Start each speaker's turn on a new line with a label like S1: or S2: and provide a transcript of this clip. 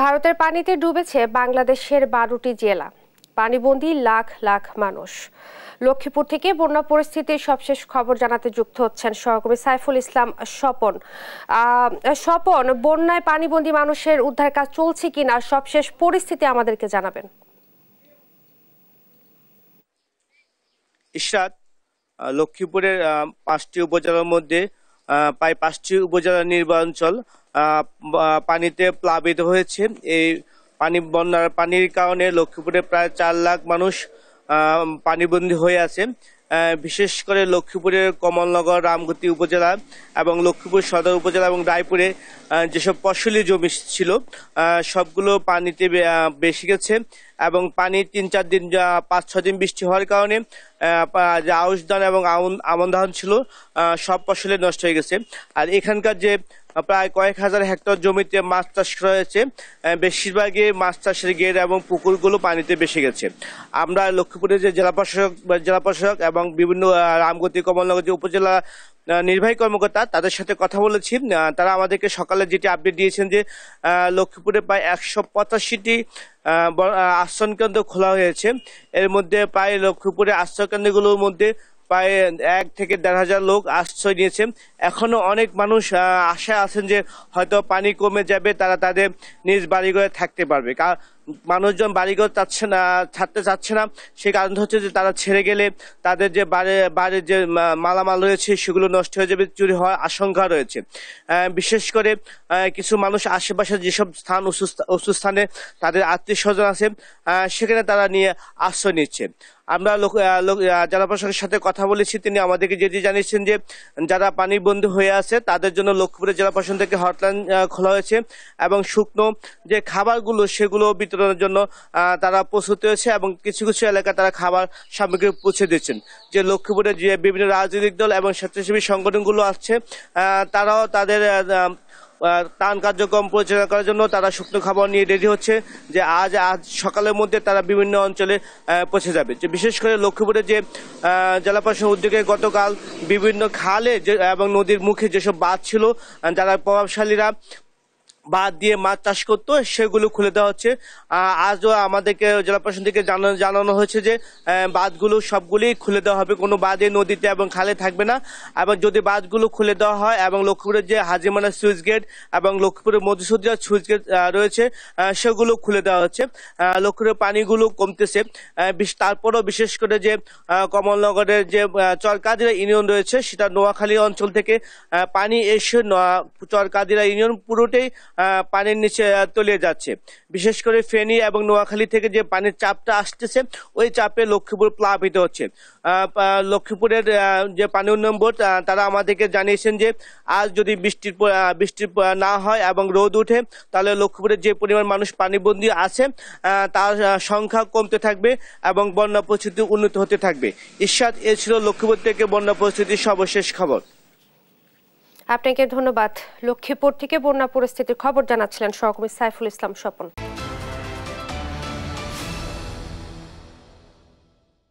S1: ভারতের পানিতে ডুবেছে বাংলাদেশের বারোটি জেলা পানিবন্দী লাখ লাখ মানুষ লক্ষ্মীপুর থেকে বন্যা পরিস্থিতির সবশেষ খবর জানাতে যুক্ত হচ্ছেন সহকর্মী সাইফুল ইসলাম স্বপন স্বপন বন্যায় পানিবন্দী মানুষের উদ্ধার কাজ চলছে কিনা সবশেষ পরিস্থিতি আমাদেরকে জানাবেন
S2: ইশরাত লক্ষ্মীপুরের পাঁচটি উপজেলার মধ্যে প্রায় পাঁচটি উপজেলার নির্বাচল পানিতে প্লাবিত হয়েছে এই পানি বন্যার পানির কারণে লক্ষ্মীপুরে প্রায় চার লাখ মানুষ পানিবন্দী হয়ে আছে বিশেষ করে লক্ষ্মীপুরের কমলনগর রামগতি উপজেলা এবং লক্ষ্মীপুর সদর উপজেলা এবং রায়পুরে যেসব ফসলি জমি ছিল সবগুলো পানিতে বেশি গেছে এবং পানি তিন চার দিন পাঁচ ছ দিন বৃষ্টি হওয়ার কারণে যে আউশ ধান এবং আমন ধান ছিল সব ফসলে নষ্ট হয়ে গেছে আর এখানকার যে প্রায় কয়েক হাজার হেক্টর জমিতে মাছ চাষ রয়েছে বেশিরভাগই মাছ চাষের গেট এবং পুকুরগুলো পানিতে বেশি গেছে আমরা লক্ষ্মীপুরের যে জেলা প্রশাসক জেলা প্রশাসক এবং বিভিন্ন রামগতি কমলনগর যে উপজেলা নির্বাহী কর্মকর্তা তাদের সাথে কথা বলেছি তারা আমাদেরকে সকালে যেটি আপডেট দিয়েছেন যে লক্ষ্মীপুরে প্রায় একশো পঁচাশিটি আশ্রয়কেন্দ্র খোলা হয়েছে এর মধ্যে প্রায় লক্ষ্মীপুরে আশ্রয়কেন্দ্রগুলোর মধ্যে প্রায় এক থেকে দেড় হাজার লোক আশ্রয় নিয়েছে এখনও অনেক মানুষ আশায় আছেন যে হয়তো পানি কমে যাবে তারা তাদের নিজ বাড়িঘরে থাকতে পারবে কারণ মানুষজন বাড়িঘর চাচ্ছে না ছাড়তে চাচ্ছে না সেই কারণ হচ্ছে যে তারা ছেড়ে গেলে তাদের যে বাড়ি বাড়ির যে মালামাল রয়েছে সেগুলো নষ্ট হয়ে যাবে চুরি হওয়ার আশঙ্কা রয়েছে বিশেষ করে কিছু মানুষ আশেপাশে যেসব স্থান উঁচু স্থানে তাদের আত্মীয় স্বজন আছে সেখানে তারা নিয়ে আশ্রয় নিচ্ছে আমরা লোক জেলা প্রশাসনের সাথে কথা বলেছি তিনি আমাদেরকে যেটি জানিয়েছেন যে যারা পানিবন্দী হয়ে আছে তাদের জন্য লক্ষ্মীপুরের জেলা প্রশাসন থেকে হটলাইন খোলা হয়েছে এবং শুকনো যে খাবারগুলো সেগুলো বিতরণ বিতরণের জন্য তারা প্রস্তুত হয়েছে এবং কিছু কিছু এলাকায় তারা খাবার সামগ্রী পৌঁছে দিয়েছেন যে লক্ষ্মীপুরে যে বিভিন্ন রাজনৈতিক দল এবং স্বেচ্ছাসেবী সংগঠনগুলো আসছে তারাও তাদের ত্রাণ কার্যক্রম পরিচালনা করার জন্য তারা শুকনো খাবার নিয়ে রেডি হচ্ছে যে আজ আজ সকালের মধ্যে তারা বিভিন্ন অঞ্চলে পৌঁছে যাবে যে বিশেষ করে লক্ষ্মীপুরে যে জেলা প্রশাসন উদ্যোগে গতকাল বিভিন্ন খালে এবং নদীর মুখে যেসব বাঁধ ছিল যারা প্রভাবশালীরা বাদ দিয়ে মাছ চাষ করতো সেগুলো খুলে দেওয়া হচ্ছে আজও আমাদেরকে জেলা প্রশাসন থেকে জানানো জানানো হয়েছে যে বাঁধগুলো সবগুলি খুলে দেওয়া হবে কোনো বাঁধে নদীতে এবং খালে থাকবে না এবং যদি বাঁধগুলো খুলে দেওয়া হয় এবং লক্ষ্মীপুরের যে হাজিমানা সুইচ গেট এবং লক্ষ্মীপুরের মধুসূদিয়া সুইচ গেট রয়েছে সেগুলো খুলে দেওয়া হচ্ছে লক্ষ্মীপুরের পানিগুলো কমতেছে তারপরও বিশেষ করে যে কমলনগরের যে চরকাদিরা ইউনিয়ন রয়েছে সেটা নোয়াখালী অঞ্চল থেকে পানি এসে চরকাদিরা ইউনিয়ন পুরোটাই পানির নিচে তলিয়ে যাচ্ছে বিশেষ করে ফেনী এবং নোয়াখালী থেকে যে পানির চাপটা আসতেছে ওই চাপে লক্ষ্মীপুর প্লাবিত হচ্ছে লক্ষ্মীপুরের যে পানি উন্নয়ন বোর্ড তারা আমাদেরকে জানিয়েছেন যে আজ যদি বৃষ্টির বৃষ্টির না হয় এবং রোদ উঠে তাহলে লক্ষ্মীপুরের যে পরিমাণ মানুষ পানিবন্দি আছে তার সংখ্যা কমতে থাকবে এবং বন্যা পরিস্থিতি উন্নত হতে থাকবে ঈশ্বাদ এ ছিল লক্ষ্মীপুর থেকে বন্যা পরিস্থিতির সর্বশেষ খবর
S1: আপনাকে ধন্যবাদ লক্ষ্মীপুর থেকে বন্যা পরিস্থিতির খবর জানাচ্ছিলেন সহকর্মী সাইফুল ইসলাম স্বপন